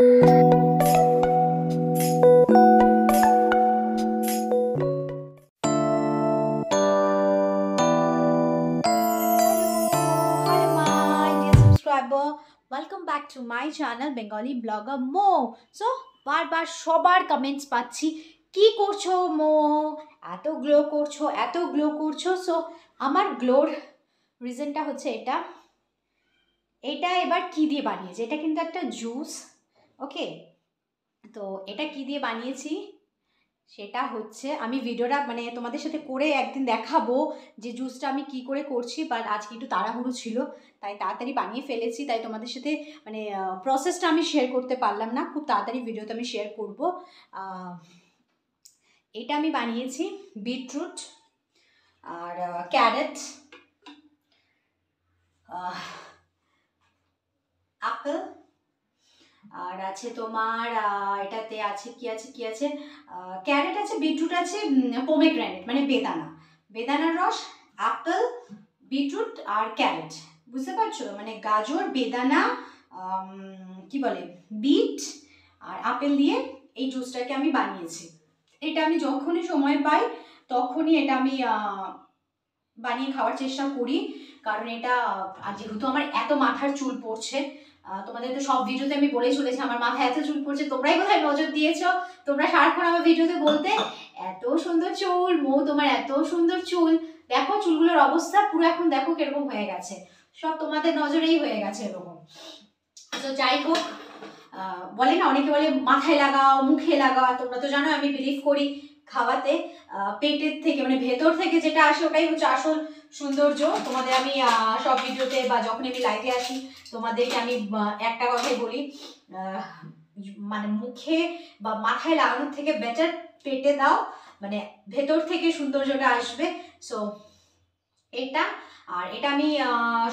welcome back to my channel Bengali blogger মো সো বারবার সবার কমেন্টস পাচ্ছি কি করছো মো এত গ্লো করছো এত গ্লো করছো সো আমার গ্লোর রিজনটা হচ্ছে এটা এটা এবার কি দিয়ে বানিয়েছে এটা কিন্তু একটা জুস ওকে তো এটা কি দিয়ে বানিয়েছি সেটা হচ্ছে আমি ভিডিওটা মানে তোমাদের সাথে করে একদিন দেখাবো যে জুসটা আমি কি করে করছি বাট আজকে একটু তাড়াহুড়ো ছিল তাই তাড়াতাড়ি বানিয়ে ফেলেছি তাই তোমাদের সাথে মানে প্রসেসটা আমি শেয়ার করতে পারলাম না খুব তাড়াতাড়ি ভিডিওতে আমি শেয়ার করব এটা আমি বানিয়েছি বিটরুট আর ক্যারেট আপেল আর আছে তোমার এটাতে আছে কি আছে কি আছে ক্যারেট আছে বিটরুট আছে পোমেগ্রানেট মানে বেদানা বেদানার রস অ্যাপেল বিটরুট আর ক্যারেট বুঝতে পারছো মানে গাজর বেদানা কি বলে বিট আর আপেল দিয়ে এই জুসটাকে আমি বানিয়েছি এটা আমি যখনই সময় পাই তখনই এটা আমি বানিয়ে খাওয়ার চেষ্টা করি কারণ এটা যেহেতু আমার এত মাথার চুল পড়ছে তোমাদের তো সব ভিডিওতে আমি বলেই চলেছি আমার মাথায় এত চুল পড়ছে তোমরাই কোথায় নজর দিয়েছ তোমরা সারাক্ষণ আমার ভিডিওতে বলতে এত সুন্দর চুল মৌ তোমার এত সুন্দর চুল দেখো চুলগুলোর অবস্থা পুরো এখন দেখো কিরকম হয়ে গেছে সব তোমাদের নজরেই হয়ে গেছে এরকম তো যাই হোক বলে না অনেকে বলে মাথায় লাগাও মুখে লাগাও তোমরা তো জানো আমি বিলিভ করি খাওয়াতে পেটের থেকে মানে ভেতর থেকে যেটা আসে ওটাই হচ্ছে আসল সৌন্দর্য তোমাদের আমি সব ভিডিওতে বা যখন আমি লাইভে আসি তোমাদেরকে আমি একটা কথাই বলি মানে মুখে বা মাথায় লাগানোর থেকে বেটার পেটে দাও মানে ভেতর থেকে সৌন্দর্যটা আসবে সো এটা আর এটা আমি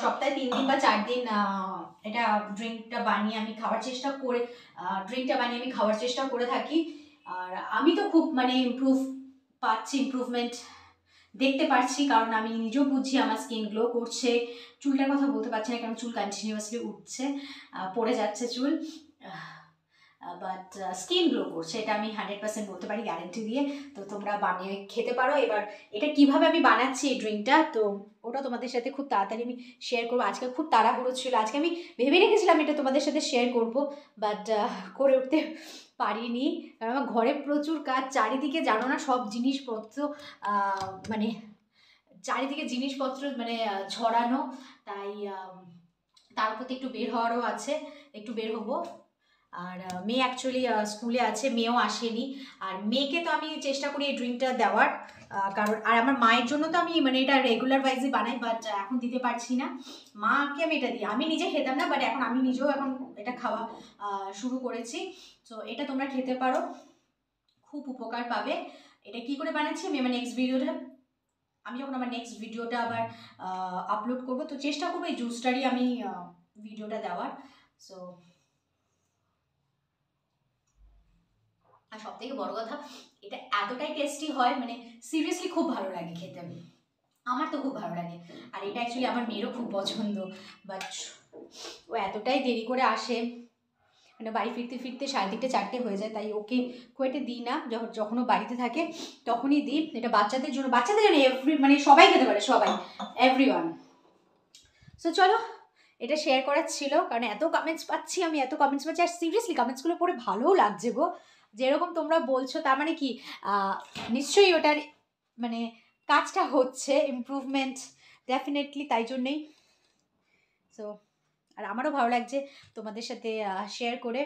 সপ্তাহে তিন দিন বা চার দিন এটা ড্রিঙ্কটা বানিয়ে আমি খাওয়ার চেষ্টা করে ড্রিঙ্কটা বানিয়ে আমি খাওয়ার চেষ্টা করে থাকি আর আমি তো খুব মানে ইমপ্রুভ পাচ্ছি ইমপ্রুভমেন্ট দেখতে পারছি কারণ আমি নিজেও বুঝছি আমার স্কিন গ্লো করছে চুলটার কথা বলতে পারছি না কারণ চুল কন্টিনিউয়াসলি উঠছে পড়ে যাচ্ছে চুল বাট স্কিন গ্লো করছে এটা আমি হান্ড্রেড পার্সেন্ট বলতে পারি গ্যারেন্টি দিয়ে তো তোমরা বানিয়ে খেতে পারো এবার এটা কিভাবে আমি বানাচ্ছি এই ড্রিঙ্কটা তো ওটা তোমাদের সাথে খুব তাড়াতাড়ি আমি শেয়ার করবো আজকে খুব তাড়াহুড়ো ছিল আজকে আমি ভেবে রেখেছিলাম এটা তোমাদের সাথে শেয়ার করব বাট করে উঠতে পারিনি কারণ আমার ঘরে প্রচুর কাজ চারিদিকে জানো না সব জিনিসপত্র মানে চারিদিকে জিনিসপত্র মানে ছড়ানো তাই তার প্রতি একটু বের হওয়ারও আছে একটু বের হবো আর মেয়ে অ্যাকচুয়ালি স্কুলে আছে মেয়েও আসেনি আর মেয়েকে তো আমি চেষ্টা করি এই ড্রিঙ্কটা দেওয়ার কারণ আর আমার মায়ের জন্য তো আমি মানে এটা রেগুলার ওয়াইজে বানাই বাট এখন দিতে পারছি না মাকে আমি এটা দিই আমি নিজে খেতাম না বাট এখন আমি নিজেও এখন এটা খাওয়া শুরু করেছি তো এটা তোমরা খেতে পারো খুব উপকার পাবে এটা কি করে বানাচ্ছি আমি আমার নেক্সট ভিডিওটা আমি যখন আমার নেক্সট ভিডিওটা আবার আপলোড করব তো চেষ্টা করবো এই জুসটারই আমি ভিডিওটা দেওয়ার সো আর সব থেকে বড় কথা এটা এতটাই টেস্টি হয় মানে সিরিয়াসলি খুব ভালো লাগে খেতে আমার তো খুব ভালো লাগে আর এটা অ্যাকচুয়ালি আমার মেয়েরও খুব পছন্দ বাট ও এতটাই দেরি করে আসে মানে বাড়ি ফিরতে ফিরতে সাড়ে তিনটে চারটে হয়ে যায় তাই ওকে খুব দিই না যখন যখন ও বাড়িতে থাকে তখনই দিই এটা বাচ্চাদের জন্য বাচ্চাদের জন্য এভরি মানে সবাই খেতে পারে সবাই এভরি ওয়ান সো চলো এটা শেয়ার করার ছিল কারণ এত কমেন্টস পাচ্ছি আমি এত কমেন্টস পাচ্ছি আর সিরিয়াসলি কমেন্টসগুলো পড়ে ভালোও লাগছে গো যেরকম তোমরা বলছো তার মানে কি নিশ্চয়ই ওটার মানে কাজটা হচ্ছে ইম্প্রুভমেন্ট ডেফিনেটলি তাই জন্যেই সো আর আমারও ভালো লাগছে তোমাদের সাথে শেয়ার করে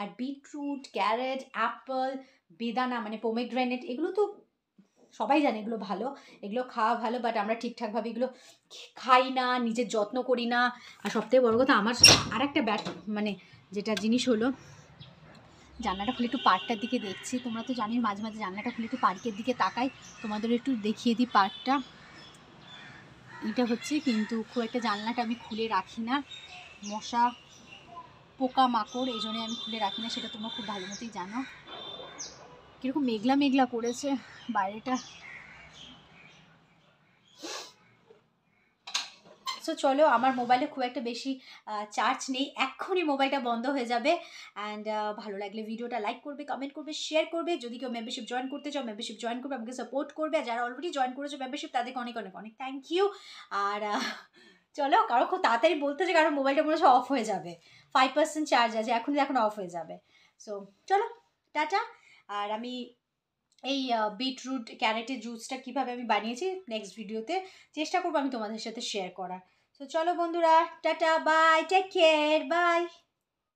আর বিটরুট ক্যারেট অ্যাপল বেদানা মানে পোমেগ্রেনেট এগুলো তো সবাই জানে এগুলো ভালো এগুলো খাওয়া ভালো বাট আমরা ঠিকঠাকভাবে এগুলো খাই না নিজের যত্ন করি না আর সবথেকে বড় কথা আমার আর একটা ব্যাট মানে যেটা জিনিস হলো জানলাটা খুলে একটু পার্কটার দিকে দেখছি তোমরা তো জানি মাঝে মাঝে জানলাটা খুলে একটু পার্কের দিকে তাকাই তোমাদের একটু দেখিয়ে দিই পার্কটা এটা হচ্ছে কিন্তু খুব একটা জানলাটা আমি খুলে রাখি না মশা পোকা মাকড় এই জন্যে আমি খুলে রাখি না সেটা তোমরা খুব ভালো মতোই জানো কীরকম মেঘলা মেঘলা করেছে বাইরেটা সো চলো আমার মোবাইলে খুব একটা বেশি চার্জ নেই এক্ষুনি মোবাইলটা বন্ধ হয়ে যাবে অ্যান্ড ভালো লাগলে ভিডিওটা লাইক করবে কমেন্ট করবে শেয়ার করবে যদি কেউ মেম্বারশিপ জয়েন করতে চাও মেম্বারশিপ জয়েন করবে আমাকে সাপোর্ট করবে আর যারা অলরেডি জয়েন করেছো মেম্বারশিপ তাদেরকে অনেক অনেক অনেক থ্যাংক ইউ আর চলো কারো খুব তাড়াতাড়ি বলতে যে কারণ মোবাইলটা মনে হচ্ছে অফ হয়ে যাবে ফাইভ পার্সেন্ট চার্জ আছে এখন এখন অফ হয়ে যাবে সো চলো টাটা আর আমি এই বিটরুট ক্যারেটের জুসটা কীভাবে আমি বানিয়েছি নেক্সট ভিডিওতে চেষ্টা করবো আমি তোমাদের সাথে শেয়ার করার তো চলো বন্ধুরা tata bye take care by